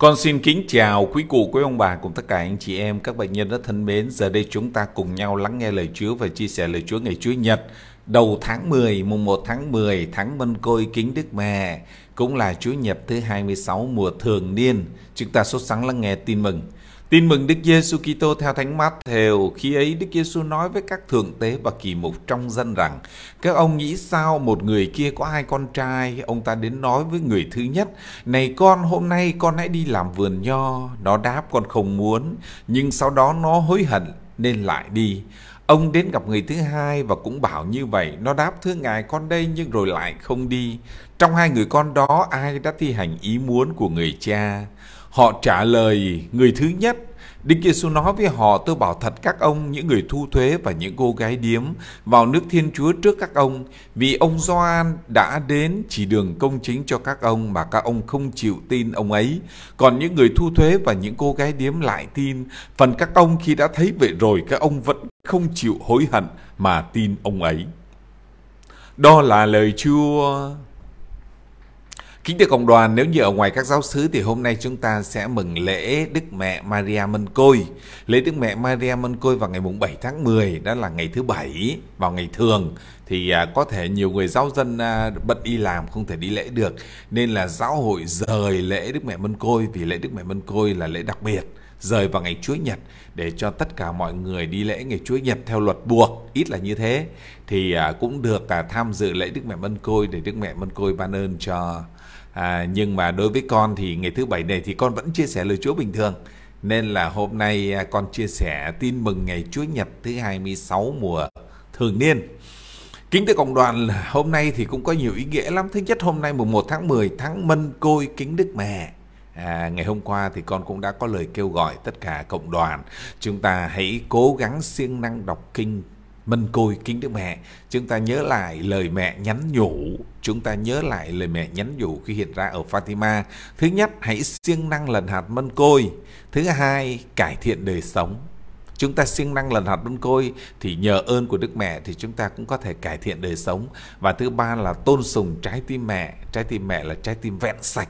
Con xin kính chào quý cụ, quý ông bà cùng tất cả anh chị em, các bệnh nhân rất thân mến. Giờ đây chúng ta cùng nhau lắng nghe lời Chúa và chia sẻ lời Chúa ngày Chúa Nhật đầu tháng 10, mùng 1 tháng 10, tháng Mân Côi kính Đức Mẹ, cũng là Chúa Nhật thứ 26 mùa thường niên. Chúng ta sốt sắng lắng nghe tin mừng. Tin mừng Đức Giêsu Kitô theo Thánh Matthew, khi ấy Đức Giêsu nói với các thượng tế và kỳ mục trong dân rằng: Các ông nghĩ sao một người kia có hai con trai, ông ta đến nói với người thứ nhất: Này con, hôm nay con hãy đi làm vườn nho. Nó đáp con không muốn, nhưng sau đó nó hối hận nên lại đi. Ông đến gặp người thứ hai và cũng bảo như vậy, nó đáp thưa ngài con đây nhưng rồi lại không đi. Trong hai người con đó ai đã thi hành ý muốn của người cha? Họ trả lời người thứ nhất đức Dickinsu nói với họ tôi bảo thật các ông những người thu thuế và những cô gái điếm vào nước Thiên Chúa trước các ông vì ông Gioan đã đến chỉ đường công chính cho các ông mà các ông không chịu tin ông ấy. Còn những người thu thuế và những cô gái điếm lại tin. Phần các ông khi đã thấy vậy rồi các ông vẫn không chịu hối hận mà tin ông ấy. Đó là lời Chúa. Kính thưa cộng đoàn, nếu như ở ngoài các giáo sứ thì hôm nay chúng ta sẽ mừng lễ Đức Mẹ Maria Mân Côi. Lễ Đức Mẹ Maria Mân Côi vào ngày mùng 7 tháng 10, đó là ngày thứ bảy vào ngày thường thì à, có thể nhiều người giáo dân à, bận đi làm không thể đi lễ được nên là giáo hội rời lễ Đức Mẹ Mân Côi vì lễ Đức Mẹ Mân Côi là lễ đặc biệt rời vào ngày Chúa Nhật để cho tất cả mọi người đi lễ ngày Chúa Nhật theo luật buộc, ít là như thế thì à, cũng được tham dự lễ Đức Mẹ Mân Côi để Đức Mẹ Mân Côi ban ơn cho À, nhưng mà đối với con thì ngày thứ bảy này thì con vẫn chia sẻ lời Chúa bình thường. Nên là hôm nay à, con chia sẻ tin mừng ngày Chúa Nhật thứ 26 mùa thường niên. Kính thưa cộng đoàn, hôm nay thì cũng có nhiều ý nghĩa lắm. Thứ nhất hôm nay mùng 1 tháng 10 tháng Mân Côi Kính Đức Mẹ. À, ngày hôm qua thì con cũng đã có lời kêu gọi tất cả cộng đoàn chúng ta hãy cố gắng siêng năng đọc kinh mân côi kính đức mẹ chúng ta nhớ lại lời mẹ nhắn nhủ chúng ta nhớ lại lời mẹ nhắn nhủ khi hiện ra ở Fatima thứ nhất hãy siêng năng lần hạt mân côi thứ hai cải thiện đời sống chúng ta siêng năng lần hạt mân côi thì nhờ ơn của đức mẹ thì chúng ta cũng có thể cải thiện đời sống và thứ ba là tôn sùng trái tim mẹ trái tim mẹ là trái tim vẹn sạch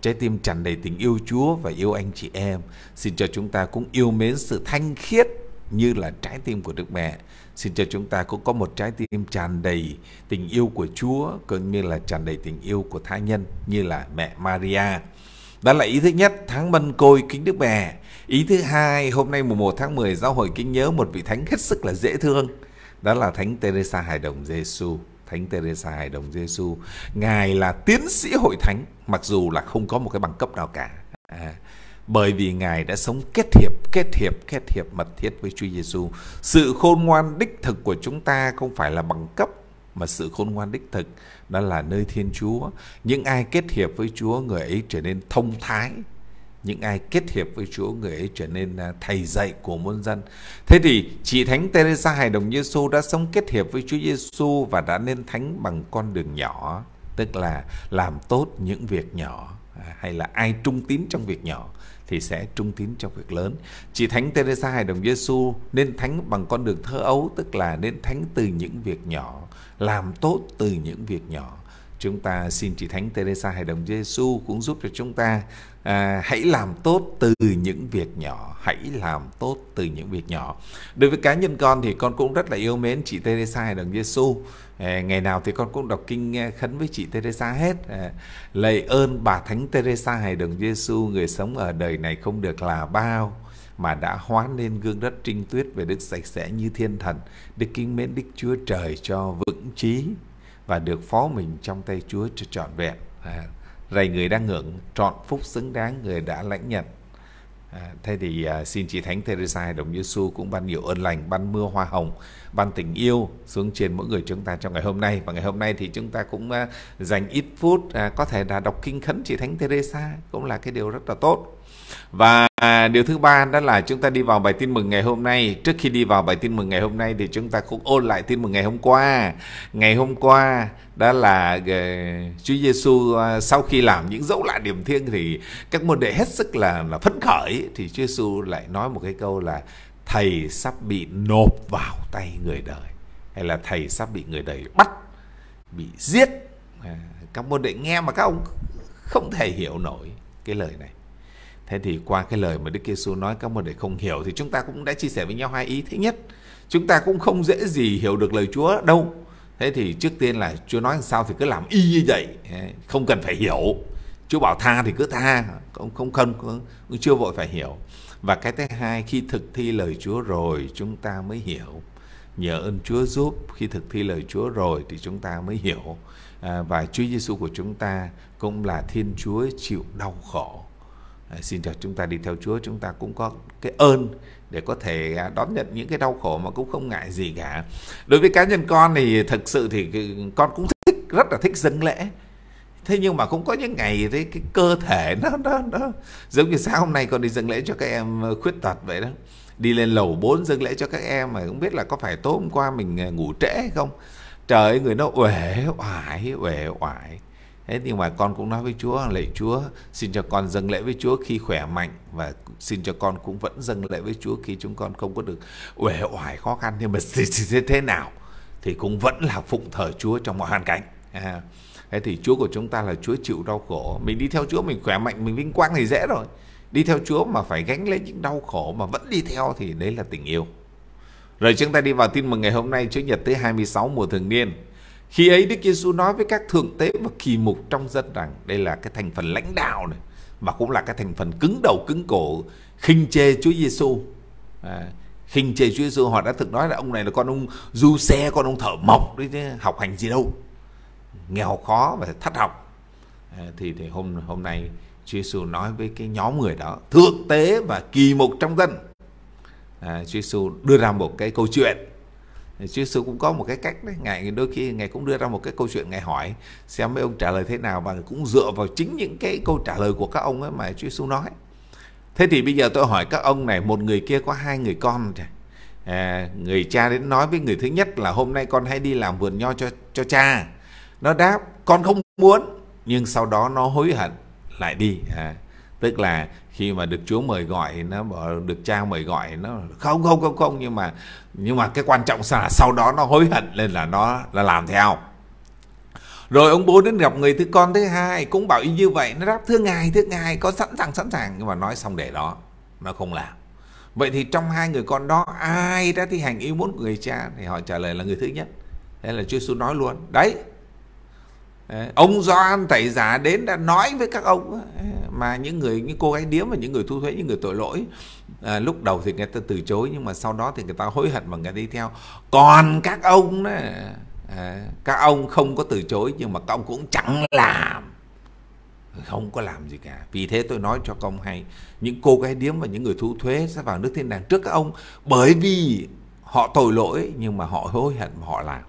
trái tim tràn đầy tình yêu Chúa và yêu anh chị em. Xin cho chúng ta cũng yêu mến sự thanh khiết như là trái tim của Đức Mẹ. Xin cho chúng ta cũng có một trái tim tràn đầy tình yêu của Chúa cũng như là tràn đầy tình yêu của tha nhân như là mẹ Maria. Đó là ý thứ nhất, tháng mân côi kính Đức Mẹ. Ý thứ hai, hôm nay mùng 1 tháng 10 giáo hội kính nhớ một vị thánh hết sức là dễ thương. Đó là Thánh Teresa Hải Đồng Giêsu. Thánh Teresa Hải Đồng Giêsu, ngài là tiến sĩ hội thánh mặc dù là không có một cái bằng cấp nào cả. À, bởi vì Ngài đã sống kết hiệp, kết hiệp, kết hiệp mật thiết với Chúa Giêsu. Sự khôn ngoan đích thực của chúng ta không phải là bằng cấp mà sự khôn ngoan đích thực đó là nơi Thiên Chúa. Những ai kết hiệp với Chúa người ấy trở nên thông thái. Những ai kết hiệp với Chúa người ấy trở nên à, thầy dạy của muôn dân. Thế thì chị Thánh Teresa Hài Đồng Giêsu đã sống kết hiệp với Chúa Giêsu và đã nên thánh bằng con đường nhỏ, tức là làm tốt những việc nhỏ à, hay là ai trung tín trong việc nhỏ thì sẽ trung tín trong việc lớn. Chị Thánh Teresa Hải Đồng Giêsu nên thánh bằng con đường thơ ấu tức là nên thánh từ những việc nhỏ, làm tốt từ những việc nhỏ. Chúng ta xin chị Thánh Teresa Hải Đồng Giêsu cũng giúp cho chúng ta à, hãy làm tốt từ những việc nhỏ, hãy làm tốt từ những việc nhỏ. Đối với cá nhân con thì con cũng rất là yêu mến chị Teresa Hải Đồng Giêsu Ờ, ngày nào thì con cũng đọc kinh khấn với chị Teresa hết ờ, lạy ơn bà thánh Teresa hài đồng Giêsu người sống ở đời này không được là bao mà đã hóa nên gương đất trinh tuyết về đức sạch sẽ như thiên thần đức kính mến đức chúa trời cho vững trí và được phó mình trong tay chúa cho trọn vẹn à, rầy người đang ngưỡng trọn phúc xứng đáng người đã lãnh nhận À, thế thì à, xin chị Thánh Teresa Đồng Giêsu cũng ban nhiều ơn lành, ban mưa hoa hồng, ban tình yêu xuống trên mỗi người chúng ta trong ngày hôm nay và ngày hôm nay thì chúng ta cũng à, dành ít phút có thể là đọc kinh khấn chị Thánh Teresa cũng là cái điều rất là tốt. Và điều thứ ba đó là chúng ta đi vào bài tin mừng ngày hôm nay. Trước khi đi vào bài tin mừng ngày hôm nay thì chúng ta cũng ôn lại tin mừng ngày hôm qua. Ngày hôm qua đó là ờ, Chúa Giêsu ờ, sau khi làm những dấu lạ điểm thiêng thì các môn đệ hết sức là là phấn khởi thì Chúa Giêsu lại nói một cái câu là thầy sắp bị nộp vào tay người đời hay là thầy sắp bị người đời bắt bị giết các môn đệ nghe mà các ông không thể hiểu nổi cái lời này Thế thì qua cái lời mà Đức Giêsu nói các môn đệ không hiểu thì chúng ta cũng đã chia sẻ với nhau hai ý thứ nhất. Chúng ta cũng không dễ gì hiểu được lời Chúa đâu. Thế thì trước tiên là Chúa nói làm sao thì cứ làm y như vậy, không cần phải hiểu. Chúa bảo tha thì cứ tha, không không cần cũng chưa vội phải hiểu. Và cái thứ hai khi thực thi lời Chúa rồi chúng ta mới hiểu. Nhờ ơn Chúa giúp khi thực thi lời Chúa rồi thì chúng ta mới hiểu. À, và Chúa Giêsu của chúng ta cũng là Thiên Chúa chịu đau khổ Ờ, xin cho chúng ta đi theo Chúa chúng ta cũng có cái ơn để có thể à, đón nhận những cái đau khổ mà cũng không ngại gì cả đối với cá nhân con thì thực sự thì con cũng thích rất là thích dâng lễ thế nhưng mà cũng có những ngày đấy cái cơ thể nó nó nó giống như sáng hôm nay con đi dâng lễ cho các em ờ, khuyết tật vậy đó đi lên lầu 4 dâng lễ cho các em mà không biết là có phải tối hôm qua mình ờ, ngủ trễ hay không trời ơi người nó uể oải uể oải thế nhưng mà con cũng nói với Chúa lạy Chúa xin cho con dâng lễ với Chúa khi khỏe mạnh và xin cho con cũng vẫn dâng lễ với Chúa khi chúng con không có được uể oải khó khăn nhưng mà thế, thế nào thì cũng vẫn là phụng thờ Chúa trong mọi hoàn cảnh à, thế thì Chúa của chúng ta là Chúa chịu đau khổ mình đi theo Chúa mình khỏe mạnh mình vinh quang thì dễ rồi đi theo Chúa mà phải gánh lấy những đau khổ mà vẫn đi theo thì đấy là tình yêu rồi chúng ta đi vào tin mừng ngày hôm nay Chúa Nhật thứ 26 mùa thường niên khi ấy Đức Giêsu nói với các thượng tế và kỳ mục trong dân rằng đây là cái thành phần lãnh đạo này và cũng là cái thành phần cứng đầu cứng cổ khinh chê Chúa Giêsu. À, khinh chê Chúa Giêsu họ đã thực nói là ông này là con ông du xe, con ông thợ mộc đấy chứ học hành gì đâu. Nghèo khó và thất học. À, thì thì hôm hôm nay Chúa Giêsu nói với cái nhóm người đó, thượng tế và kỳ mục trong dân. À, Chúa Giêsu đưa ra một cái câu chuyện chứ sư cũng có một cái cách đấy ngài đôi khi ngài cũng đưa ra một cái câu chuyện ngài hỏi xem mấy ông trả lời thế nào và cũng dựa vào chính những cái câu trả lời của các ông ấy mà chúa sư nói thế thì bây giờ tôi hỏi các ông này một người kia có hai người con à, người cha đến nói với người thứ nhất là hôm nay con hãy đi làm vườn nho cho cho cha nó đáp con không muốn nhưng sau đó nó hối hận lại đi à, tức là khi mà được Chúa mời gọi nó bảo được Cha mời gọi nó không không không không nhưng mà nhưng mà cái quan trọng là sau đó nó hối hận nên là nó là làm theo rồi ông bố đến gặp người thứ con thứ hai cũng bảo y như vậy nó đáp thưa ngài thưa ngài có sẵn sàng sẵn sàng nhưng mà nói xong để đó nó không làm vậy thì trong hai người con đó ai đã thi hành ý muốn của người cha thì họ trả lời là người thứ nhất thế là Chúa Giêsu nói luôn đấy ông Doan thầy giả đến đã nói với các ông mà những người những cô gái điếm và những người thu thuế những người tội lỗi à, lúc đầu thì người ta từ chối nhưng mà sau đó thì người ta hối hận và người ta đi theo còn các ông đó, à, các ông không có từ chối nhưng mà các ông cũng chẳng làm không có làm gì cả vì thế tôi nói cho công hay những cô gái điếm và những người thu thuế sẽ vào nước thiên đàng trước các ông bởi vì họ tội lỗi nhưng mà họ hối hận mà họ làm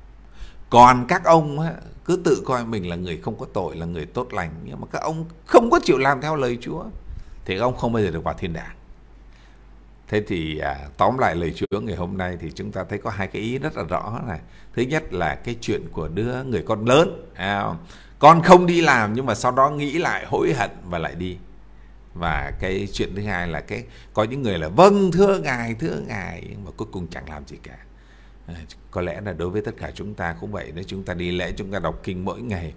còn các ông cứ tự coi mình là người không có tội là người tốt lành nhưng mà các ông không có chịu làm theo lời Chúa thì các ông không bao giờ được vào thiên đàng thế thì à, tóm lại lời Chúa ngày hôm nay thì chúng ta thấy có hai cái ý rất là rõ này thứ nhất là cái chuyện của đứa người con lớn à, con không đi làm nhưng mà sau đó nghĩ lại hối hận và lại đi và cái chuyện thứ hai là cái có những người là vâng thưa ngài thưa ngài nhưng mà cuối cùng chẳng làm gì cả À, có lẽ là đối với tất cả chúng ta cũng vậy nếu chúng ta đi lễ chúng ta đọc kinh mỗi ngày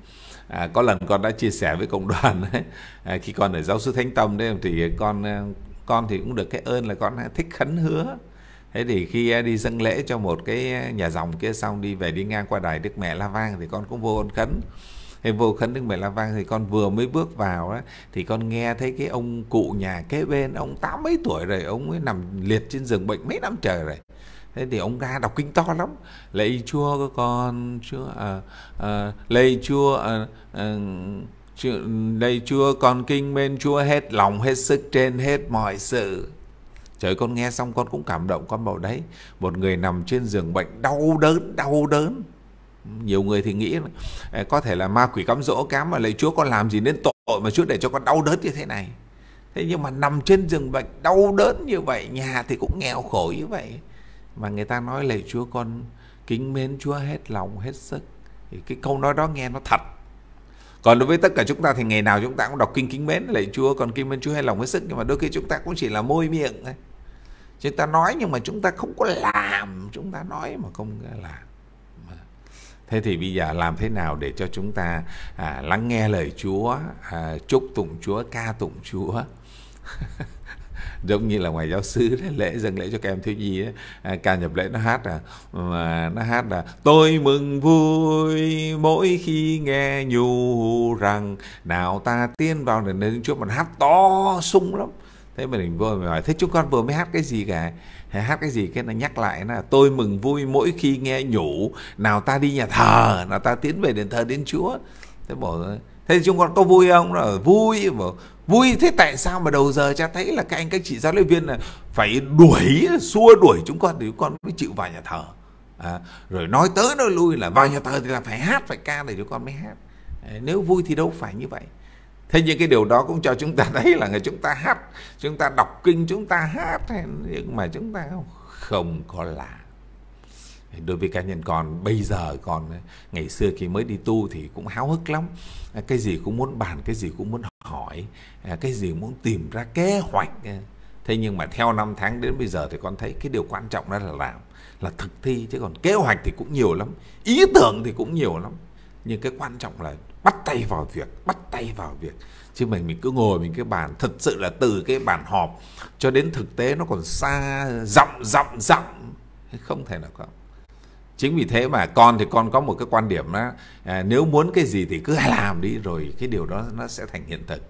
à, có lần con đã chia sẻ với cộng đoàn đấy à, khi con ở giáo sư thánh tâm đấy thì con à, con thì cũng được cái ơn là con thích khấn hứa thế thì khi à, đi dâng lễ cho một cái nhà dòng kia xong đi về đi ngang qua đài đức mẹ la vang thì con cũng vô ơn khấn thì vô khấn đức mẹ la vang thì con vừa mới bước vào đó, thì con nghe thấy cái ông cụ nhà kế bên ông tám mấy tuổi rồi ông ấy nằm liệt trên giường bệnh mấy năm trời rồi thế thì ông ra đọc kinh to lắm lạy chúa con chúa à, à, lạy chúa à, à, lạy chúa con kinh bên chúa hết lòng hết sức trên hết mọi sự trời con nghe xong con cũng cảm động con bảo đấy một người nằm trên giường bệnh đau đớn đau đớn nhiều người thì nghĩ có thể là ma quỷ cám dỗ cám mà lạy chúa con làm gì đến tội mà chúa để cho con đau đớn như thế này thế nhưng mà nằm trên giường bệnh đau đớn như vậy nhà thì cũng nghèo khổ như vậy mà người ta nói lời Chúa con kính mến Chúa hết lòng hết sức thì cái câu nói đó nghe nó thật còn đối với tất cả chúng ta thì ngày nào chúng ta cũng đọc kinh kính mến lạy Chúa còn kính mến Chúa hết lòng hết sức nhưng mà đôi khi chúng ta cũng chỉ là môi miệng thôi chúng ta nói nhưng mà chúng ta không có làm chúng ta nói mà không làm thế thì bây giờ làm thế nào để cho chúng ta à, lắng nghe lời Chúa à, chúc tụng Chúa ca tụng Chúa giống như là ngoài giáo sư lễ dâng lễ cho các em thiếu nhi ấy, à, ca nhập lễ nó hát à mà nó hát là tôi mừng vui mỗi khi nghe nhu rằng nào ta tiến vào đền đến chúa mà hát to sung lắm thế mình vô mình hỏi thế chúng con vừa mới hát cái gì cả hay hát cái gì cái nó nhắc lại là tôi mừng vui mỗi khi nghe nhủ nào ta đi nhà thờ nào ta tiến về đền thờ đến chúa thế bỏ rồi thế thì chúng con có vui không là vui mà vui thế tại sao mà đầu giờ cha thấy là các anh các chị giáo luyện viên là phải đuổi xua đuổi chúng con thì chúng con mới chịu vào nhà thờ à, rồi nói tới nói lui là vào nhà thờ thì là phải hát phải ca để chúng con mới hát à, nếu vui thì đâu phải như vậy thế nhưng cái điều đó cũng cho chúng ta thấy là người chúng ta hát chúng ta đọc kinh chúng ta hát nhưng mà chúng ta không có làm đối với cá nhân con bây giờ con ngày xưa khi mới đi tu thì cũng háo hức lắm à, cái gì cũng muốn bàn cái gì cũng muốn hỏi à, cái gì muốn tìm ra kế hoạch à. thế nhưng mà theo năm tháng đến bây giờ thì con thấy cái điều quan trọng đó là làm là thực thi chứ còn kế hoạch thì cũng nhiều lắm ý tưởng thì cũng nhiều lắm nhưng cái quan trọng là bắt tay vào việc bắt tay vào việc chứ mình mình cứ ngồi mình cái bàn thật sự là từ cái bàn họp cho đến thực tế nó còn xa dặm dặm dặm không thể nào không chính vì thế mà con thì con có một cái quan điểm đó à, nếu muốn cái gì thì cứ làm đi rồi cái điều đó nó sẽ thành hiện thực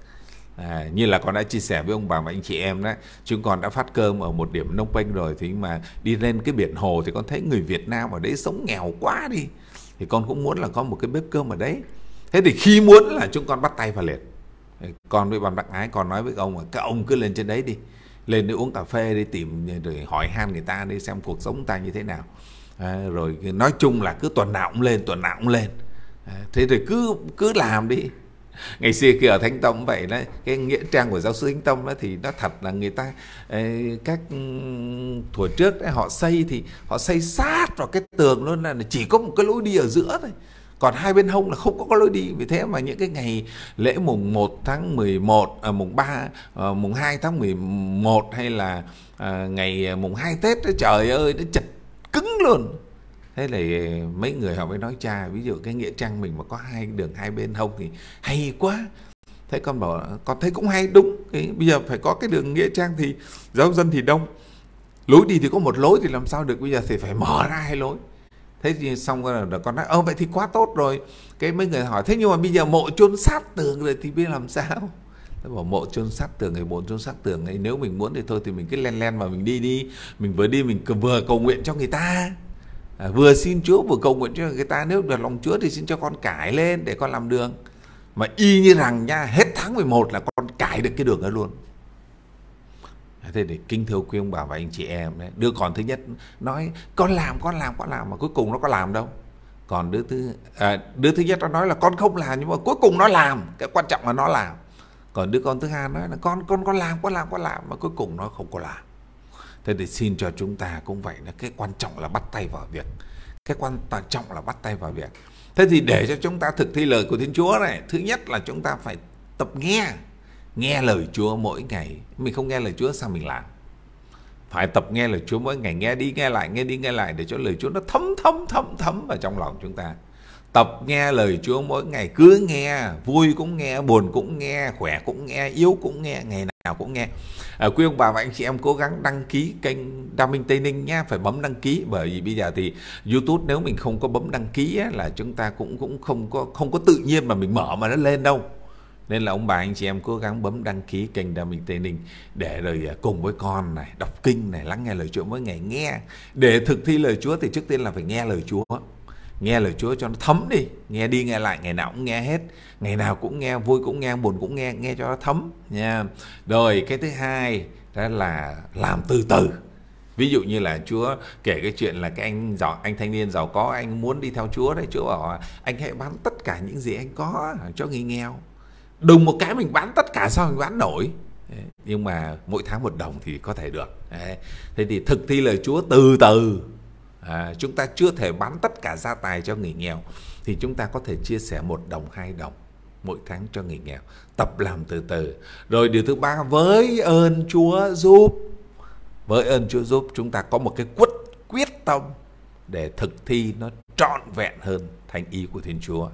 À, như là con đã chia sẻ với ông bà và anh chị em đó chúng con đã phát cơm ở một điểm nông quanh rồi thì mà đi lên cái biển hồ thì con thấy người Việt Nam ở đấy sống nghèo quá đi thì con cũng muốn là có một cái bếp cơm ở đấy thế thì khi muốn là chúng con bắt tay vào liền con với bạn đắc ái con nói với ông là các ông cứ lên trên đấy đi lên đi uống cà phê đi tìm rồi hỏi han người ta đi xem cuộc sống ta như thế nào rồi nói chung là cứ tuần nào cũng lên tuần nào cũng lên thế rồi cứ cứ làm đi ngày xưa khi ở thánh tông vậy đấy cái nghĩa trang của giáo sư thánh tông đó thì nó thật là người ta các ừ, thuở trước đấy, họ xây thì họ xây sát vào cái tường luôn là chỉ có một cái lối đi ở giữa thôi còn hai bên hông là không có, có lối đi vì thế mà những cái ngày lễ mùng 1 tháng 11 à, mùng 3 à, ờ, mùng 2 tháng 11 hay là à, ngày à, mùng 2 Tết đó, trời ơi nó chật cứng luôn thế là ờ, mấy người họ mới nói cha ví dụ cái nghĩa trang mình mà có hai đường hai bên hông thì hay quá thế con bảo con thấy cũng hay đúng cái bây giờ phải có cái đường nghĩa trang thì giáo dân thì đông lối đi thì có một lối thì làm sao được bây giờ thì phải mở ra hai lối thế thì xong rồi là con nói ơ ờ, vậy thì quá tốt rồi cái mấy người hỏi thế nhưng mà bây giờ mộ chôn sát tường rồi thì biết làm sao Tôi bảo mộ chôn sát tường thì mộ chôn sát tường ấy nếu mình muốn thì thôi thì mình cứ len len mà mình đi đi mình vừa đi mình vừa cầu nguyện cho người ta à, vừa xin Chúa vừa cầu nguyện cho người ta nếu được lòng Chúa thì xin cho con cải lên để con làm đường mà y như rằng nha hết tháng 11 là con cải được cái đường đó luôn à, thế để kinh thưa quý ông bà và anh chị em đấy đứa con thứ nhất nói con làm con làm con làm mà cuối cùng nó có làm đâu còn đứa thứ à, đứa thứ nhất nó nói là con không làm nhưng mà cuối cùng nó làm cái quan trọng là nó làm còn đứa con thứ hai nói là con con con làm con làm con làm mà cuối cùng nó không có làm thế thì xin cho chúng ta cũng vậy là cái quan trọng là bắt tay vào việc cái quan trọng là bắt tay vào việc thế thì để cho chúng ta thực thi lời của thiên chúa này thứ nhất là chúng ta phải tập nghe nghe lời chúa mỗi ngày mình không nghe lời chúa sao mình làm phải tập nghe lời Chúa mỗi ngày nghe đi nghe lại nghe đi nghe lại để cho lời Chúa nó thấm thấm thấm thấm vào trong lòng chúng ta Tập nghe lời Chúa mỗi ngày cứ nghe, vui cũng nghe, buồn cũng nghe, khỏe cũng nghe, yếu cũng nghe, ngày nào cũng nghe. À, quý ông bà và anh chị em cố gắng đăng ký kênh Đa Minh Tây Ninh nhé, phải bấm đăng ký bởi vì bây giờ thì YouTube nếu mình không có bấm đăng ký á, là chúng ta cũng cũng không có không có tự nhiên mà mình mở mà nó lên đâu. Nên là ông bà anh chị em cố gắng bấm đăng ký kênh Đa Minh Tây Ninh để rồi à, cùng với con này đọc kinh này, lắng nghe lời Chúa mỗi ngày nghe. Để thực thi lời Chúa thì trước tiên là phải nghe lời Chúa nghe lời Chúa cho nó thấm đi nghe đi nghe lại ngày nào cũng nghe hết ngày nào cũng nghe vui cũng nghe buồn cũng nghe nghe cho nó thấm nha rồi cái thứ hai đó là làm từ từ ví dụ như là Chúa kể cái chuyện là cái anh giàu anh thanh niên giàu có anh muốn đi theo Chúa đấy Chúa bảo anh hãy bán tất cả những gì anh có cho người nghèo đừng một cái mình bán tất cả sao mình bán nổi nhưng mà mỗi tháng một đồng thì có thể được thế thì thực thi lời Chúa từ từ à, chúng ta chưa thể bán tất cả gia tài cho người nghèo thì chúng ta có thể chia sẻ một đồng hai đồng mỗi tháng cho người nghèo tập làm từ từ rồi điều thứ ba với ơn Chúa giúp với ơn Chúa giúp chúng ta có một cái quyết quyết tâm để thực thi nó trọn vẹn hơn thành ý của Thiên Chúa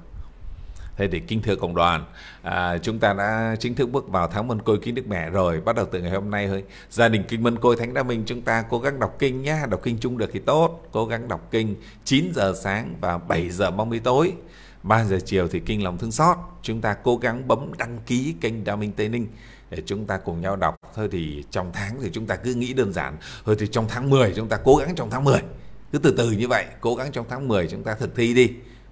Thế thì kính thưa cộng đoàn, à, chúng ta đã chính thức bước vào tháng Mân Côi kính Đức Mẹ rồi, bắt đầu từ ngày hôm nay thôi. Gia đình Kinh Mân Côi Thánh Đa Minh chúng ta cố gắng đọc kinh nhé. đọc kinh chung được thì tốt, cố gắng đọc kinh 9 giờ sáng và 7 giờ 30 tối. 3 giờ chiều thì kinh lòng thương xót, chúng ta cố gắng bấm đăng ký kênh Đa Minh Tây Ninh để chúng ta cùng nhau đọc. Thôi thì trong tháng thì chúng ta cứ nghĩ đơn giản, thôi thì trong tháng 10 chúng ta cố gắng trong tháng 10. Cứ từ từ như vậy, cố gắng trong tháng 10 chúng ta thực thi đi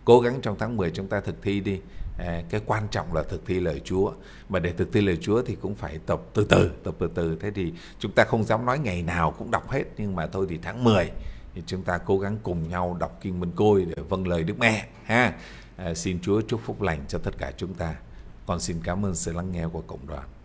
cố gắng trong tháng 10 chúng ta thực thi đi à, cái quan trọng là thực thi lời Chúa mà để thực thi lời Chúa thì cũng phải tập từ từ tập từ từ thế thì chúng ta không dám nói ngày nào cũng đọc hết nhưng mà thôi thì tháng 10 thì chúng ta cố gắng cùng nhau đọc kinh Minh Côi để vâng lời Đức Mẹ ha à, xin Chúa chúc phúc lành cho tất cả chúng ta con xin cảm ơn sự lắng nghe của cộng đoàn